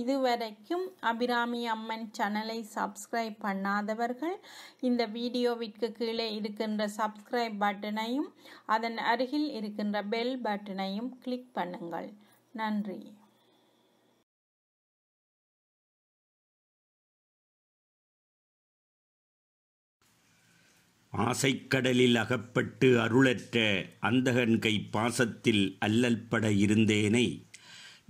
இதுவரைக்கும் அபிராமி அம்மன் சேனலை சப்ஸ்கிரைப் பண்ணாதவர்கள் இந்த வீடியோவிற்கு கீழே இருக்கின்ற சப்ஸ்கிரைப் பட்டனையும் அதன் அருகில் இருக்கின்ற பெல் பட்டனையும் கிளிக் பண்ணுங்கள் நன்றி ஆசைக்கடலில் அகப்பட்டு அருளற்ற அந்தகன் கை பாசத்தில் அல்லல்பட இருந்தேனை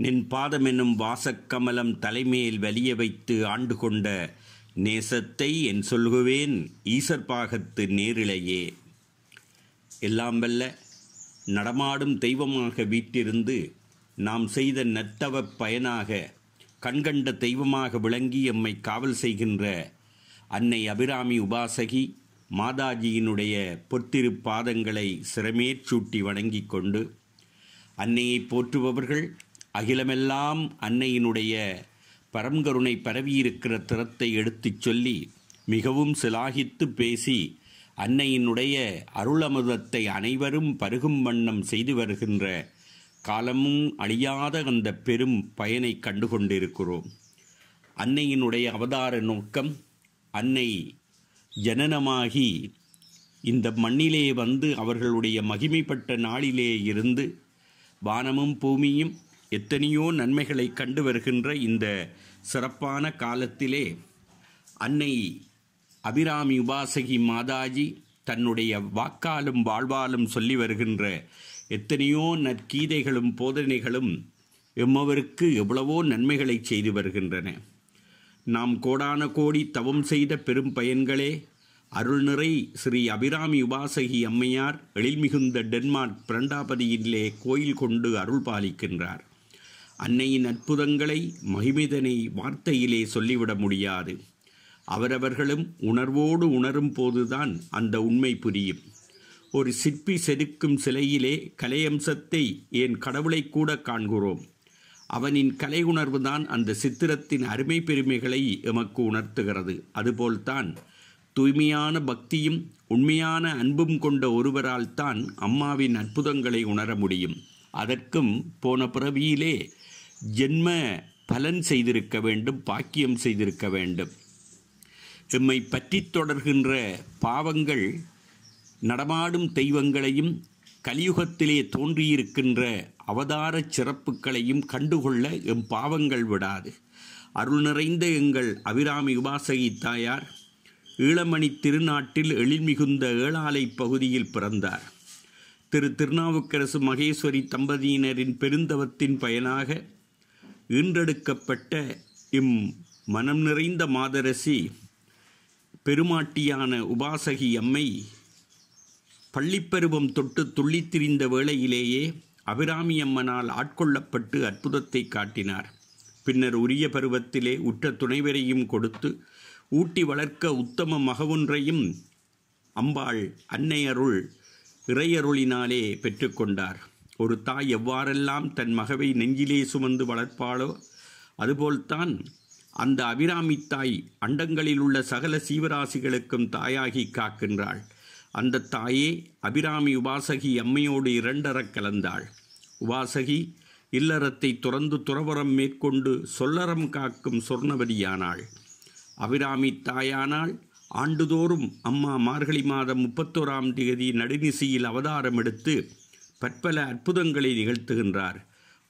நின் பாதம் என்னும் வாசக்கமலம் தலைமேல் வலிய வைத்து ஆண்டு கொண்ட நேசத்தை என் சொல்குவேன் ஈசற்பாகத்து நேரிழையே எல்லாம் வல்ல நடமாடும் தெய்வமாக வீட்டிருந்து நாம் செய்த நத்தவ பயனாக கண்கண்ட தெய்வமாக விளங்கி எம்மை காவல் செய்கின்ற அன்னை அபிராமி உபாசகி மாதாஜியினுடைய பொத்திரு பாதங்களை சிரமேற்சூட்டி வணங்கிக் கொண்டு அன்னையை போற்றுபவர்கள் அகிலமெல்லாம் அன்னையினுடைய பரம்கருணை பரவியிருக்கிற திறத்தை எடுத்துச் சொல்லி மிகவும் சிலாகித்து பேசி அன்னையினுடைய அருளமுதத்தை அனைவரும் பருகும் வண்ணம் செய்து வருகின்ற காலமும் அழியாத அந்த பெரும் பயனை கண்டுகொண்டிருக்கிறோம் அன்னையினுடைய அவதார நோக்கம் அன்னை ஜனனமாகி இந்த மண்ணிலே வந்து அவர்களுடைய மகிமைப்பட்ட நாளிலே இருந்து வானமும் பூமியும் எத்தனையோ நன்மைகளை கண்டு வருகின்ற இந்த சிறப்பான காலத்திலே அன்னை அபிராமி உபாசகி மாதாஜி தன்னுடைய வாக்காலும் வாழ்வாலும் சொல்லி வருகின்ற எத்தனையோ நற்கீதைகளும் போதனைகளும் எம்மவருக்கு எவ்வளவோ நன்மைகளை செய்து வருகின்றன நாம் கோடான கோடி தவம் செய்த பெரும் பயன்களே அருள்நிறை ஸ்ரீ அபிராமி உபாசகி அம்மையார் எழில்மிகுந்த டென்மார்க் பிரண்டாபதியிலே கோயில் கொண்டு அருள் பாலிக்கின்றார் அன்னையின் அற்புதங்களை மகிமிதனை வார்த்தையிலே சொல்லிவிட முடியாது அவரவர்களும் உணர்வோடு உணரும் போதுதான் அந்த உண்மை புரியும் ஒரு சிற்பி செதுக்கும் சிலையிலே கலையம்சத்தை ஏன் கடவுளை கூட காண்கிறோம் அவனின் கலை உணர்வுதான் அந்த சித்திரத்தின் அருமை பெருமைகளை எமக்கு உணர்த்துகிறது அதுபோல்தான் தூய்மையான பக்தியும் உண்மையான அன்பும் கொண்ட ஒருவரால் தான் அம்மாவின் அற்புதங்களை உணர முடியும் அதற்கும் போன பிறவியிலே ஜென்ம பலன் செய்திருக்க வேண்டும் பாக்கியம் செய்திருக்க வேண்டும் எம்மை பற்றி தொடர்கின்ற பாவங்கள் நடமாடும் தெய்வங்களையும் கலியுகத்திலே தோன்றியிருக்கின்ற அவதார சிறப்புகளையும் கண்டுகொள்ள எம் பாவங்கள் விடாது அருள் நிறைந்த எங்கள் அபிராமி உபாசகி தாயார் ஈழமணி திருநாட்டில் எழில்மிகுந்த ஏழாலை பகுதியில் பிறந்தார் திரு திருநாவுக்கரசு மகேஸ்வரி தம்பதியினரின் பெருந்தவத்தின் பயனாக ஈன்றெடுக்கப்பட்ட இம் மனம் நிறைந்த மாதரசி பெருமாட்டியான உபாசகி அம்மை பள்ளிப்பருவம் தொட்டு துள்ளித்திரிந்த வேளையிலேயே அபிராமி அம்மனால் ஆட்கொள்ளப்பட்டு அற்புதத்தை காட்டினார் பின்னர் உரிய பருவத்திலே உற்ற துணைவரையும் கொடுத்து ஊட்டி வளர்க்க உத்தம மகவொன்றையும் அம்பாள் அன்னையருள் இறையருளினாலே பெற்றுக்கொண்டார் ஒரு தாய் எவ்வாறெல்லாம் தன் மகவை நெஞ்சிலே சுமந்து வளர்ப்பாளோ அதுபோல்தான் அந்த அபிராமி தாய் அண்டங்களில் உள்ள சகல சீவராசிகளுக்கும் தாயாகி காக்கின்றாள் அந்த தாயே அபிராமி உபாசகி அம்மையோடு இரண்டற கலந்தாள் உபாசகி இல்லறத்தை துறந்து துறவரம் மேற்கொண்டு சொல்லறம் காக்கும் சொர்ணவதியானாள் அபிராமி தாயானால் ஆண்டுதோறும் அம்மா மார்கழி மாதம் முப்பத்தோராம் தேதி நடுநிசையில் அவதாரம் எடுத்து பற்பல அற்புதங்களை நிகழ்த்துகின்றார்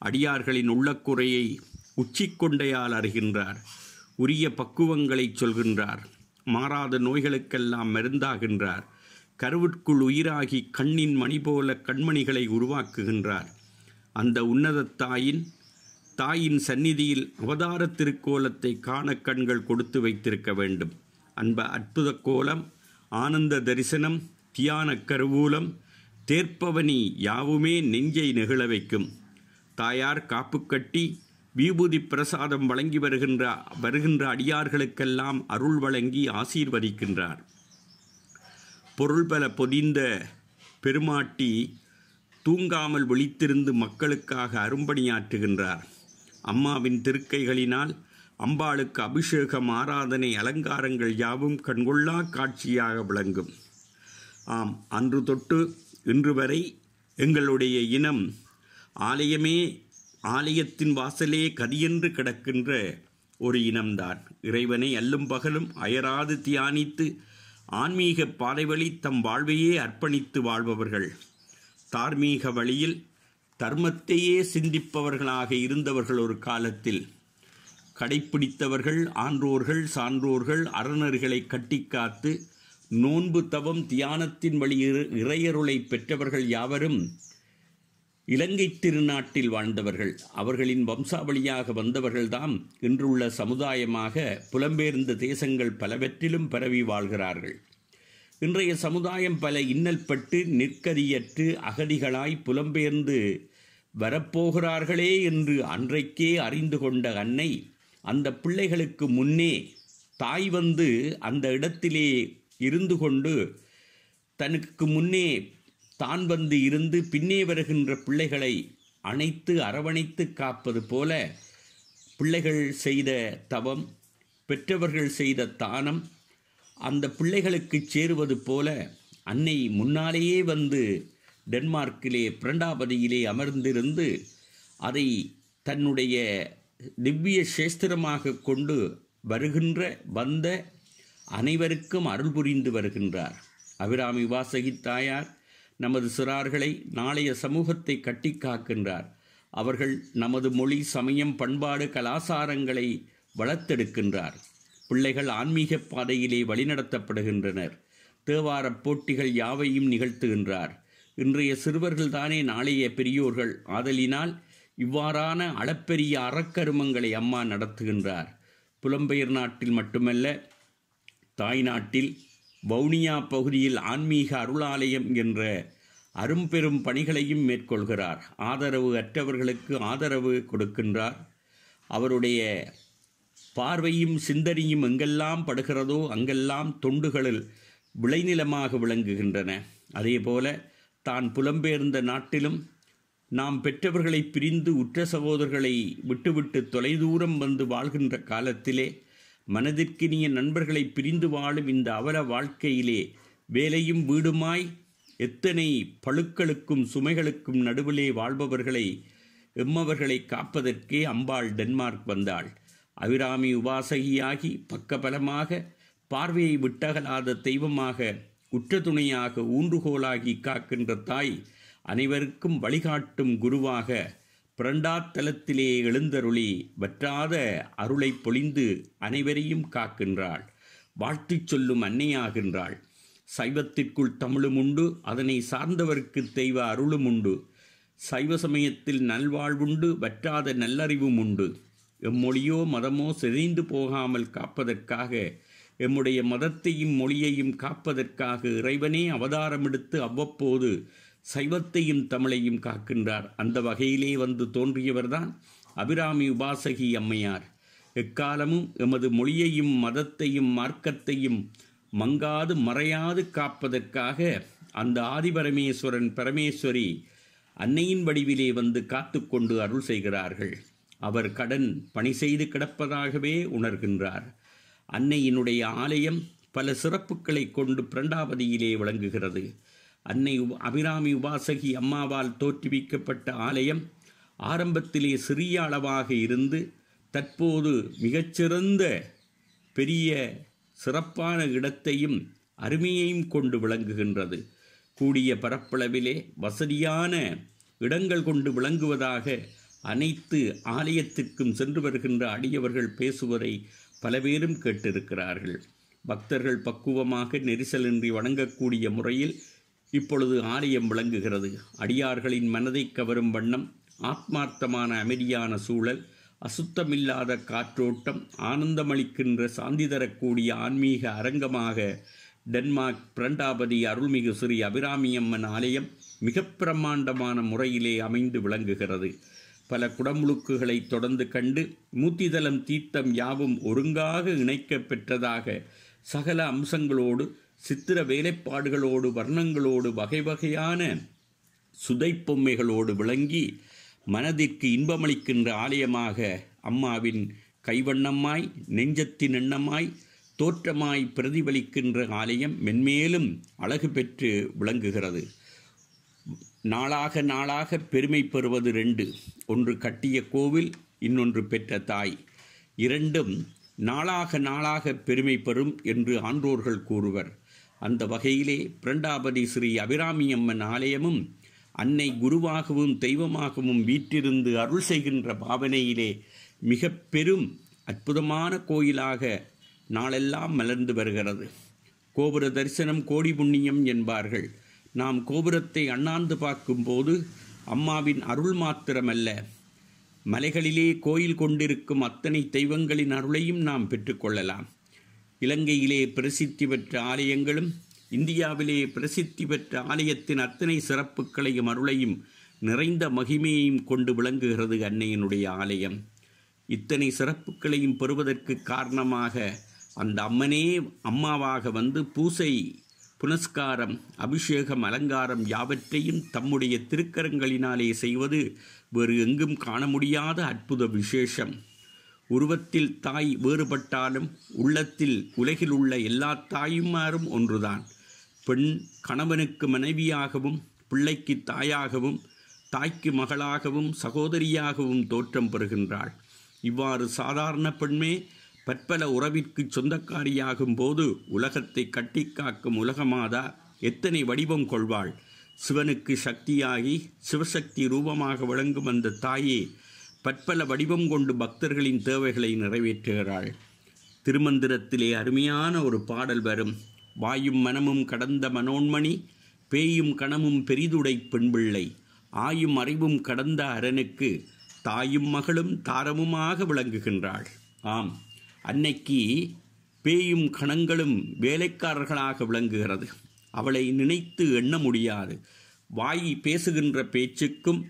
அடியார்களின் உள்ளக்குறையை உச்சிக்கொண்டையால் அறிகின்றார் உரிய பக்குவங்களை சொல்கின்றார் மாறாத நோய்களுக்கெல்லாம் மருந்தாகின்றார் கருவிற்குள் உயிராகி கண்ணின் மணி போல கண்மணிகளை உருவாக்குகின்றார் அந்த உன்னத தாயின் தாயின் சந்நிதியில் அவதார திருக்கோலத்தை காண கண்கள் கொடுத்து வைத்திருக்க வேண்டும் அன்ப அற்புத கோலம் ஆனந்த தரிசனம் தியான கருவூலம் தேர்ப்பவனி யாவுமே நெஞ்சை நெகிழ வைக்கும் தாயார் காப்பு கட்டி விபூதி பிரசாதம் வழங்கி வருகின்ற வருகின்ற அடியார்களுக்கெல்லாம் அருள் வழங்கி ஆசீர்வதிக்கின்றார் பொருள் பல பொதிந்த பெருமாட்டி தூங்காமல் விழித்திருந்து மக்களுக்காக அரும்பணியாற்றுகின்றார் அம்மாவின் திருக்கைகளினால் அம்பாளுக்கு அபிஷேகம் ஆராதனை அலங்காரங்கள் யாவும் கண்கொள்ளா காட்சியாக விளங்கும் ஆம் அன்று தொட்டு இன்று வரை எங்களுடைய இனம் ஆலயமே ஆலயத்தின் வாசலே கதியென்று கிடக்கின்ற ஒரு இனம்தான் இறைவனை அல்லும் பகலும் அயராது தியானித்து ஆன்மீக பாதை வழி தம் வாழ்வையே அர்ப்பணித்து வாழ்பவர்கள் தார்மீக வழியில் தர்மத்தையே சிந்திப்பவர்களாக இருந்தவர்கள் ஒரு காலத்தில் கடைப்பிடித்தவர்கள் ஆன்றோர்கள் சான்றோர்கள் அரணர்களை கட்டிக்காத்து நோன்பு தவம் தியானத்தின் வழி இறையருளை பெற்றவர்கள் யாவரும் இலங்கை திருநாட்டில் வாழ்ந்தவர்கள் அவர்களின் வம்சாவளியாக வந்தவர்கள்தாம் இன்றுள்ள சமுதாயமாக புலம்பெயர்ந்த தேசங்கள் பலவற்றிலும் பரவி வாழ்கிறார்கள் இன்றைய சமுதாயம் பல இன்னல்பட்டு நிற்கதியற்று அகதிகளாய் புலம்பெயர்ந்து வரப்போகிறார்களே என்று அன்றைக்கே அறிந்து கொண்ட அன்னை அந்த பிள்ளைகளுக்கு முன்னே தாய் வந்து அந்த இடத்திலே இருந்து கொண்டு தனக்கு முன்னே தான் வந்து இருந்து பின்னே வருகின்ற பிள்ளைகளை அணைத்து அரவணைத்து காப்பது போல பிள்ளைகள் செய்த தவம் பெற்றவர்கள் செய்த தானம் அந்த பிள்ளைகளுக்கு சேருவது போல அன்னை முன்னாலேயே வந்து டென்மார்க்கிலே பிரண்டாபதியிலே அமர்ந்திருந்து அதை தன்னுடைய திவ்ய சேஸ்திரமாக கொண்டு வருகின்ற வந்த அனைவருக்கும் அருள் புரிந்து வருகின்றார் அபிராமி வாசகி தாயார் நமது சிறார்களை நாளைய சமூகத்தை கட்டி காக்கின்றார் அவர்கள் நமது மொழி சமயம் பண்பாடு கலாசாரங்களை வளர்த்தெடுக்கின்றார் பிள்ளைகள் ஆன்மீக பாதையிலே வழிநடத்தப்படுகின்றனர் தேவாரப் போட்டிகள் யாவையும் நிகழ்த்துகின்றார் இன்றைய சிறுவர்கள் தானே நாளைய பெரியோர்கள் ஆதலினால் இவ்வாறான அளப்பெரிய அறக்கருமங்களை அம்மா நடத்துகின்றார் புலம்பெயர் நாட்டில் மட்டுமல்ல தாய்நாட்டில் வவுனியா பகுதியில் ஆன்மீக அருளாலயம் என்ற அரும்பெரும் பணிகளையும் மேற்கொள்கிறார் ஆதரவு அற்றவர்களுக்கு ஆதரவு கொடுக்கின்றார் அவருடைய பார்வையும் சிந்தனையும் எங்கெல்லாம் படுகிறதோ அங்கெல்லாம் தொண்டுகளில் விளைநிலமாக விளங்குகின்றன அதேபோல தான் புலம்பெயர்ந்த நாட்டிலும் நாம் பெற்றவர்களை பிரிந்து உற்ற சகோதரர்களை விட்டுவிட்டு தொலைதூரம் வந்து வாழ்கின்ற காலத்திலே மனதிற்கினிய நண்பர்களை பிரிந்து வாழும் இந்த அவல வாழ்க்கையிலே வேலையும் வீடுமாய் எத்தனை பழுக்களுக்கும் சுமைகளுக்கும் நடுவிலே வாழ்பவர்களை எம்மவர்களை காப்பதற்கே அம்பாள் டென்மார்க் வந்தாள் அபிராமி உபாசகியாகி பக்கபலமாக பார்வையை விட்டகலாத தெய்வமாக உற்ற துணையாக ஊன்றுகோலாகி காக்கின்ற தாய் அனைவருக்கும் வழிகாட்டும் குருவாக புரண்டாத்தலத்திலே எழுந்தருளி வற்றாத அருளை பொழிந்து அனைவரையும் காக்கின்றாள் வாழ்த்து சொல்லும் அன்னையாகின்றாள் சைவத்திற்குள் தமிழும் உண்டு அதனை சார்ந்தவர்க்கு தெய்வ அருளும் உண்டு சைவ சமயத்தில் நல்வாழ்வுண்டு வற்றாத நல்லறிவும் உண்டு எம்மொழியோ மதமோ செறிந்து போகாமல் காப்பதற்காக எம்முடைய மதத்தையும் மொழியையும் காப்பதற்காக இறைவனே அவதாரமெடுத்து அவ்வப்போது சைவத்தையும் தமிழையும் காக்கின்றார் அந்த வகையிலே வந்து தோன்றியவர்தான் அபிராமி உபாசகி அம்மையார் எக்காலமும் எமது மொழியையும் மதத்தையும் மார்க்கத்தையும் மங்காது மறையாது காப்பதற்காக அந்த ஆதிபரமேஸ்வரன் பரமேஸ்வரி அன்னையின் வடிவிலே வந்து காத்து கொண்டு அருள் செய்கிறார்கள் அவர் கடன் பணி செய்து கிடப்பதாகவே உணர்கின்றார் அன்னையினுடைய ஆலயம் பல சிறப்புகளை கொண்டு பிரண்டாவதியிலே விளங்குகிறது அன்னை அபிராமி உபாசகி அம்மாவால் தோற்றுவிக்கப்பட்ட ஆலயம் ஆரம்பத்திலே சிறிய அளவாக இருந்து தற்போது மிகச்சிறந்த பெரிய சிறப்பான இடத்தையும் அருமையையும் கொண்டு விளங்குகின்றது கூடிய பரப்பளவிலே வசதியான இடங்கள் கொண்டு விளங்குவதாக அனைத்து ஆலயத்திற்கும் சென்று வருகின்ற அடியவர்கள் பேசுவதை பல பேரும் கேட்டிருக்கிறார்கள் பக்தர்கள் பக்குவமாக நெரிசலின்றி வணங்கக்கூடிய முறையில் இப்பொழுது ஆலயம் விளங்குகிறது அடியார்களின் மனதை கவரும் வண்ணம் ஆத்மார்த்தமான அமைதியான சூழல் அசுத்தமில்லாத காற்றோட்டம் ஆனந்தமளிக்கின்ற சாந்தி தரக்கூடிய ஆன்மீக அரங்கமாக டென்மார்க் பிரண்டாபதி அருள்மிகு ஸ்ரீ அபிராமியம்மன் ஆலயம் மிக பிரம்மாண்டமான முறையிலே அமைந்து விளங்குகிறது பல குடமுழுக்குகளை தொடர்ந்து கண்டு மூத்திதலம் தீர்த்தம் யாவும் ஒருங்காக இணைக்க பெற்றதாக சகல அம்சங்களோடு சித்திர வேலைப்பாடுகளோடு வர்ணங்களோடு வகை வகையான சுதை பொம்மைகளோடு விளங்கி மனதிற்கு இன்பமளிக்கின்ற ஆலயமாக அம்மாவின் கைவண்ணமாய் நெஞ்சத்தின் எண்ணமாய் தோற்றமாய் பிரதிபலிக்கின்ற ஆலயம் மென்மேலும் அழகு பெற்று விளங்குகிறது நாளாக நாளாக பெருமை பெறுவது ரெண்டு ஒன்று கட்டிய கோவில் இன்னொன்று பெற்ற தாய் இரண்டும் நாளாக நாளாக பெருமை பெறும் என்று ஆன்றோர்கள் கூறுவர் அந்த வகையிலே பிரண்டாபதி ஸ்ரீ அபிராமியம்மன் ஆலயமும் அன்னை குருவாகவும் தெய்வமாகவும் வீற்றிருந்து அருள் செய்கின்ற பாவனையிலே மிக பெரும் அற்புதமான கோயிலாக நாளெல்லாம் மலர்ந்து வருகிறது கோபுர தரிசனம் கோடி புண்ணியம் என்பார்கள் நாம் கோபுரத்தை அண்ணாந்து பார்க்கும்போது அம்மாவின் அருள் மாத்திரமல்ல மலைகளிலே கோயில் கொண்டிருக்கும் அத்தனை தெய்வங்களின் அருளையும் நாம் பெற்றுக்கொள்ளலாம் இலங்கையிலே பிரசித்தி பெற்ற ஆலயங்களும் இந்தியாவிலே பிரசித்தி பெற்ற ஆலயத்தின் அத்தனை சிறப்புகளையும் அருளையும் நிறைந்த மகிமையையும் கொண்டு விளங்குகிறது அன்னையினுடைய ஆலயம் இத்தனை சிறப்புகளையும் பெறுவதற்கு காரணமாக அந்த அம்மனே அம்மாவாக வந்து பூசை புனஸ்காரம் அபிஷேகம் அலங்காரம் யாவற்றையும் தம்முடைய திருக்கரங்களினாலே செய்வது வேறு எங்கும் காண முடியாத அற்புத விசேஷம் உருவத்தில் தாய் வேறுபட்டாலும் உள்ளத்தில் உலகில் உள்ள எல்லா தாயுமாரும் ஒன்றுதான் பெண் கணவனுக்கு மனைவியாகவும் பிள்ளைக்கு தாயாகவும் தாய்க்கு மகளாகவும் சகோதரியாகவும் தோற்றம் பெறுகின்றாள் இவ்வாறு சாதாரண பெண்மே பற்பல உறவிற்கு சொந்தக்காரியாகும் போது உலகத்தை கட்டி காக்கும் உலகமாதா எத்தனை வடிவம் கொள்வாள் சிவனுக்கு சக்தியாகி சிவசக்தி ரூபமாக விளங்கும் அந்த தாயே பற்பல வடிவம் கொண்டு பக்தர்களின் தேவைகளை நிறைவேற்றுகிறாள் திருமந்திரத்திலே அருமையான ஒரு பாடல் வரும் வாயும் மனமும் கடந்த மனோன்மணி பேயும் கணமும் பெரிதுடை பெண்பிள்ளை ஆயும் அறிவும் கடந்த அரனுக்கு தாயும் மகளும் தாரமுமாக விளங்குகின்றாள் ஆம் அன்னைக்கு பேயும் கணங்களும் வேலைக்காரர்களாக விளங்குகிறது அவளை நினைத்து எண்ண முடியாது வாய் பேசுகின்ற பேச்சுக்கும்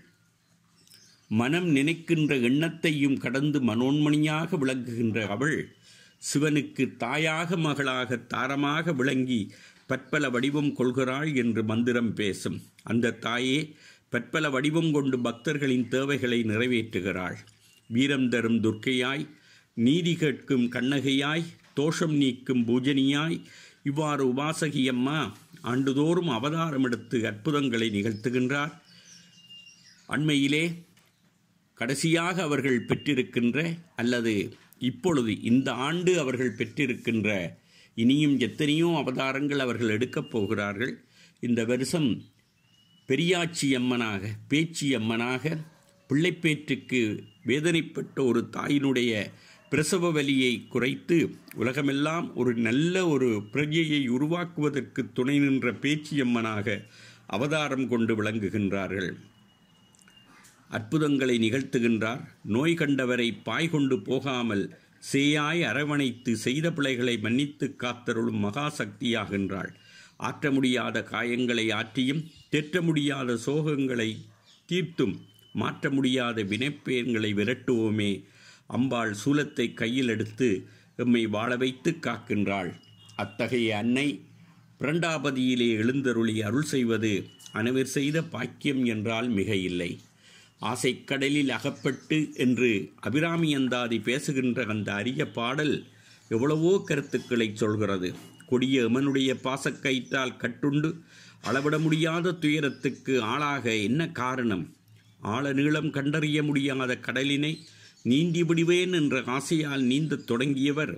மனம் நினைக்கின்ற எண்ணத்தையும் கடந்து மனோன்மணியாக விளங்குகின்ற அவள் சிவனுக்கு தாயாக மகளாக தாரமாக விளங்கி பற்பல வடிவம் கொள்கிறாள் என்று மந்திரம் பேசும் அந்த தாயே பற்பல வடிவம் கொண்டு பக்தர்களின் தேவைகளை நிறைவேற்றுகிறாள் வீரம் தரும் துர்க்கையாய் நீதி கேட்கும் கண்ணகையாய் தோஷம் நீக்கும் பூஜனியாய் இவ்வாறு உபாசகியம்மா ஆண்டுதோறும் அவதாரம் எடுத்து அற்புதங்களை நிகழ்த்துகின்றார் அண்மையிலே கடைசியாக அவர்கள் பெற்றிருக்கின்ற அல்லது இப்பொழுது இந்த ஆண்டு அவர்கள் பெற்றிருக்கின்ற இனியும் எத்தனையோ அவதாரங்கள் அவர்கள் எடுக்கப் போகிறார்கள் இந்த வருஷம் பெரியாச்சி அம்மனாக பேச்சி அம்மனாக பிள்ளைப்பேற்றுக்கு வேதனைப்பட்ட ஒரு தாயினுடைய பிரசவ வலியை குறைத்து உலகமெல்லாம் ஒரு நல்ல ஒரு பிரஜையை உருவாக்குவதற்கு துணை நின்ற பேச்சியம்மனாக அவதாரம் கொண்டு விளங்குகின்றார்கள் அற்புதங்களை நிகழ்த்துகின்றார் நோய் கண்டவரை பாய் கொண்டு போகாமல் சேயாய் அரவணைத்து செய்த பிழைகளை மன்னித்து காத்தருளும் மகாசக்தியாகின்றாள் ஆற்ற முடியாத காயங்களை ஆற்றியும் தெற்ற முடியாத சோகங்களை தீர்த்தும் மாற்ற முடியாத வினைப்பேன்களை விரட்டுவோமே அம்பாள் சூலத்தை கையில் எடுத்து எம்மை வாழ வைத்து காக்கின்றாள் அத்தகைய அன்னை பிரண்டாபதியிலே எழுந்தருளி அருள் செய்வது அனைவர் செய்த பாக்கியம் என்றால் மிக இல்லை ஆசை கடலில் அகப்பட்டு என்று அபிராமி அந்தாதி பேசுகின்ற அந்த அரிய பாடல் எவ்வளவோ கருத்துக்களை சொல்கிறது கொடிய எமனுடைய பாசக்கயிற்றால் கட்டுண்டு அளவிட முடியாத துயரத்துக்கு ஆளாக என்ன காரணம் ஆழ நீளம் கண்டறிய முடியாத கடலினை நீந்தி விடுவேன் என்ற ஆசையால் நீந்தத் தொடங்கியவர்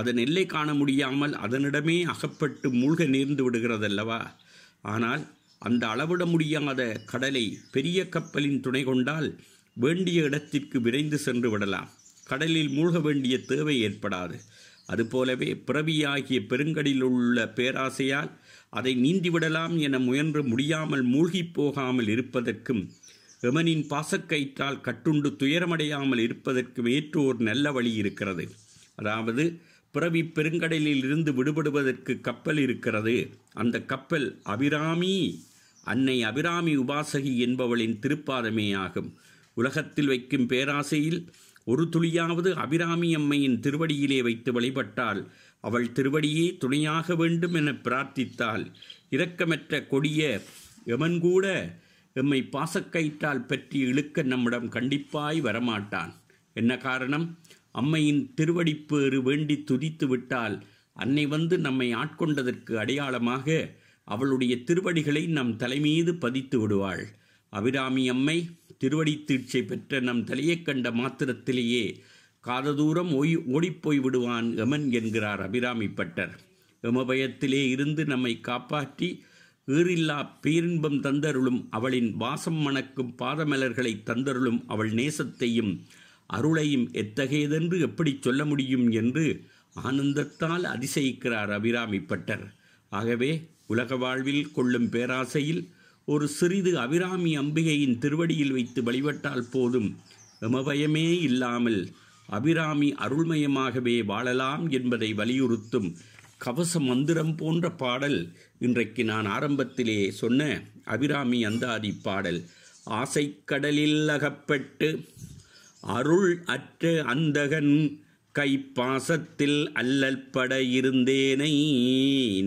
அதன் எல்லை காண முடியாமல் அதனிடமே அகப்பட்டு மூழ்க நேர்ந்து விடுகிறதல்லவா ஆனால் அந்த அளவிட முடியாத கடலை பெரிய கப்பலின் துணை கொண்டால் வேண்டிய இடத்திற்கு விரைந்து சென்று விடலாம் கடலில் மூழ்க வேண்டிய தேவை ஏற்படாது அதுபோலவே பிறவியாகிய பெருங்கடலில் உள்ள பேராசையால் அதை நீந்திவிடலாம் என முயன்று முடியாமல் மூழ்கி போகாமல் இருப்பதற்கும் எமனின் பாசக்கயிற்றால் கட்டுண்டு துயரமடையாமல் இருப்பதற்கும் ஏற்று ஒரு நல்ல வழி இருக்கிறது அதாவது பிறவி பெருங்கடலில் இருந்து விடுபடுவதற்கு கப்பல் இருக்கிறது அந்த கப்பல் அபிராமி அன்னை அபிராமி உபாசகி என்பவளின் திருப்பாதமே ஆகும் உலகத்தில் வைக்கும் பேராசையில் ஒரு துளியாவது அபிராமி அம்மையின் திருவடியிலே வைத்து வழிபட்டால் அவள் திருவடியே துணையாக வேண்டும் என பிரார்த்தித்தால் இரக்கமற்ற கொடிய எமன்கூட எம்மை பாசக்கயிற்றால் பற்றி இழுக்க நம்மிடம் கண்டிப்பாய் வரமாட்டான் என்ன காரணம் அம்மையின் திருவடிப்பேறு வேண்டி துதித்து விட்டால் அன்னை வந்து நம்மை ஆட்கொண்டதற்கு அடையாளமாக அவளுடைய திருவடிகளை நம் தலைமீது பதித்து விடுவாள் அபிராமி அம்மை திருவடி தீட்சை பெற்ற நம் தலையை கண்ட மாத்திரத்திலேயே காத தூரம் ஓய் ஓடிப்போய் விடுவான் எமன் என்கிறார் அபிராமி பட்டர் எமபயத்திலே இருந்து நம்மை காப்பாற்றி ஈரில்லா பேரின்பம் தந்தருளும் அவளின் வாசம் மணக்கும் பாதமலர்களை தந்தருளும் அவள் நேசத்தையும் அருளையும் எத்தகையதென்று எப்படி சொல்ல முடியும் என்று ஆனந்தத்தால் அதிசயிக்கிறார் அபிராமி பட்டர் ஆகவே உலக வாழ்வில் கொள்ளும் பேராசையில் ஒரு சிறிது அபிராமி அம்பிகையின் திருவடியில் வைத்து வழிபட்டால் போதும் எமபயமே இல்லாமல் அபிராமி அருள்மயமாகவே வாழலாம் என்பதை வலியுறுத்தும் கவச மந்திரம் போன்ற பாடல் இன்றைக்கு நான் ஆரம்பத்திலே சொன்ன அபிராமி அந்தாதி பாடல் ஆசைக்கடலில் அகப்பட்டு அருள் அற்ற அந்தகன் கைப்பாசத்தில் அல்லற்பட இருந்தேனை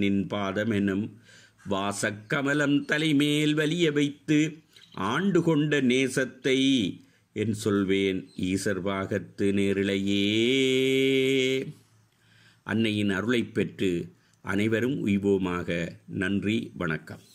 நின் பாதமெனும் வாசக்கமலம் தலைமேல் வலிய வைத்து ஆண்டு கொண்ட நேசத்தை என் சொல்வேன் ஈசர்வாகத்து நேரிழையே அன்னையின் அருளை பெற்று அனைவரும் உய்வோமாக நன்றி வணக்கம்